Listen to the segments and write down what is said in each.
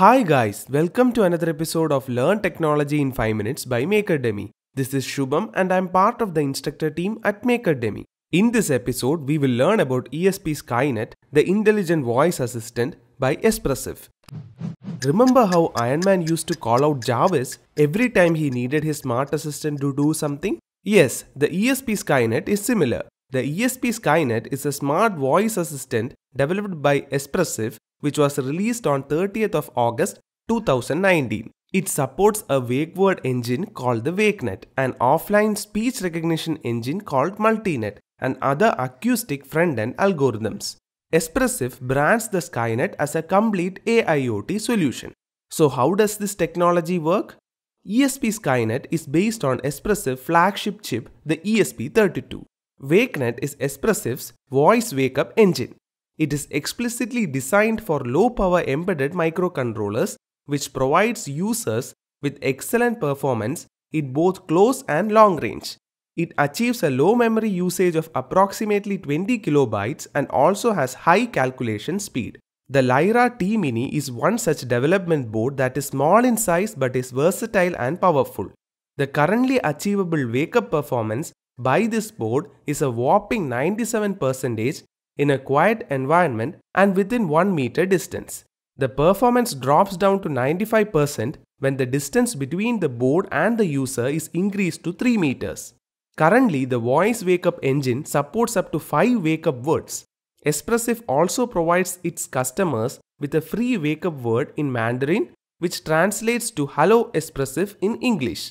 Hi guys, welcome to another episode of Learn Technology in 5 Minutes by MakerDemy. This is Shubham and I'm part of the instructor team at MakerDemy. In this episode, we will learn about ESP Skynet, the intelligent voice assistant by Espressif. Remember how Iron Man used to call out Jarvis every time he needed his smart assistant to do something? Yes, the ESP Skynet is similar. The ESP Skynet is a smart voice assistant developed by Espressif which was released on 30th of August 2019. It supports a wake word engine called the WakeNet, an offline speech recognition engine called MultiNet, and other acoustic front-end algorithms. Expressive brands the Skynet as a complete AIoT solution. So how does this technology work? ESP Skynet is based on Expressive flagship chip, the ESP32. WakeNet is Expressive's voice wake-up engine. It is explicitly designed for low-power embedded microcontrollers which provides users with excellent performance in both close and long range. It achieves a low memory usage of approximately 20 kilobytes and also has high calculation speed. The Lyra T Mini is one such development board that is small in size but is versatile and powerful. The currently achievable wake up performance by this board is a whopping 97% in a quiet environment and within 1 meter distance. The performance drops down to 95% when the distance between the board and the user is increased to 3 meters. Currently, the voice wake up engine supports up to 5 wake up words. Expressive also provides its customers with a free wake up word in Mandarin, which translates to Hello Expressive in English.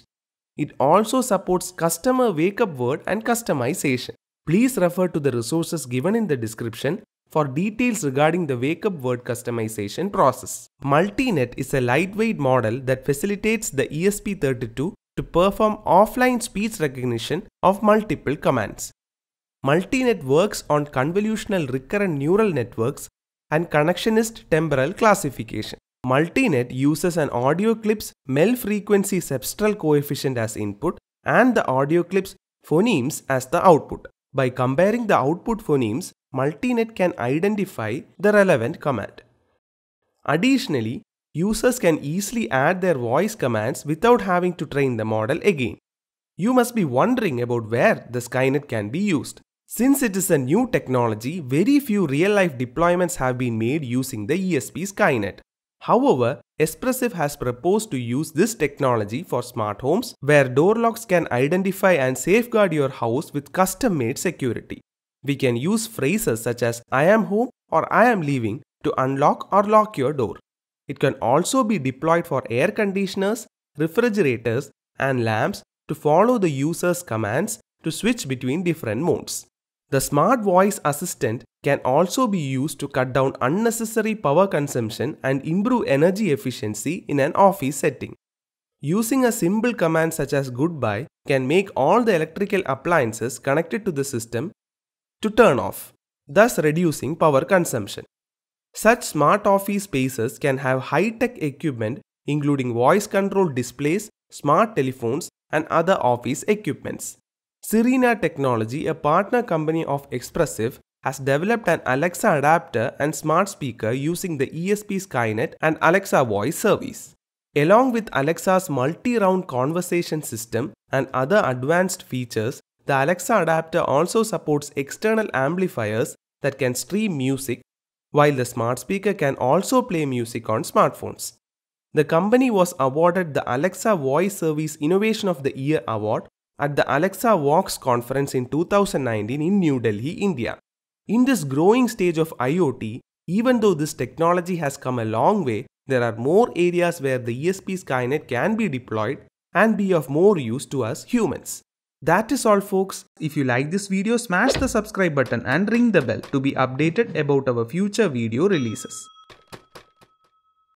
It also supports customer wake up word and customization. Please refer to the resources given in the description for details regarding the wake-up word customization process. Multinet is a lightweight model that facilitates the ESP32 to perform offline speech recognition of multiple commands. Multinet works on convolutional recurrent neural networks and connectionist temporal classification. Multinet uses an audio clip's MEL frequency substral coefficient as input and the audio clip's phonemes as the output. By comparing the output phonemes, Multinet can identify the relevant command. Additionally, users can easily add their voice commands without having to train the model again. You must be wondering about where the Skynet can be used. Since it is a new technology, very few real-life deployments have been made using the ESP Skynet. However, Espressif has proposed to use this technology for smart homes where door locks can identify and safeguard your house with custom made security. We can use phrases such as I am home or I am leaving to unlock or lock your door. It can also be deployed for air conditioners, refrigerators, and lamps to follow the user's commands to switch between different modes. The smart voice assistant can also be used to cut down unnecessary power consumption and improve energy efficiency in an office setting. Using a simple command such as goodbye can make all the electrical appliances connected to the system to turn off, thus reducing power consumption. Such smart office spaces can have high-tech equipment including voice control displays, smart telephones and other office equipments. Serena Technology, a partner company of Expressive, has developed an Alexa adapter and smart speaker using the ESP Skynet and Alexa voice service. Along with Alexa's multi-round conversation system and other advanced features, the Alexa adapter also supports external amplifiers that can stream music, while the smart speaker can also play music on smartphones. The company was awarded the Alexa Voice Service Innovation of the Year award at the Alexa Walks conference in 2019 in New Delhi, India. In this growing stage of IoT, even though this technology has come a long way, there are more areas where the ESP Skynet can be deployed and be of more use to us humans. That is all folks. If you like this video, smash the subscribe button and ring the bell to be updated about our future video releases.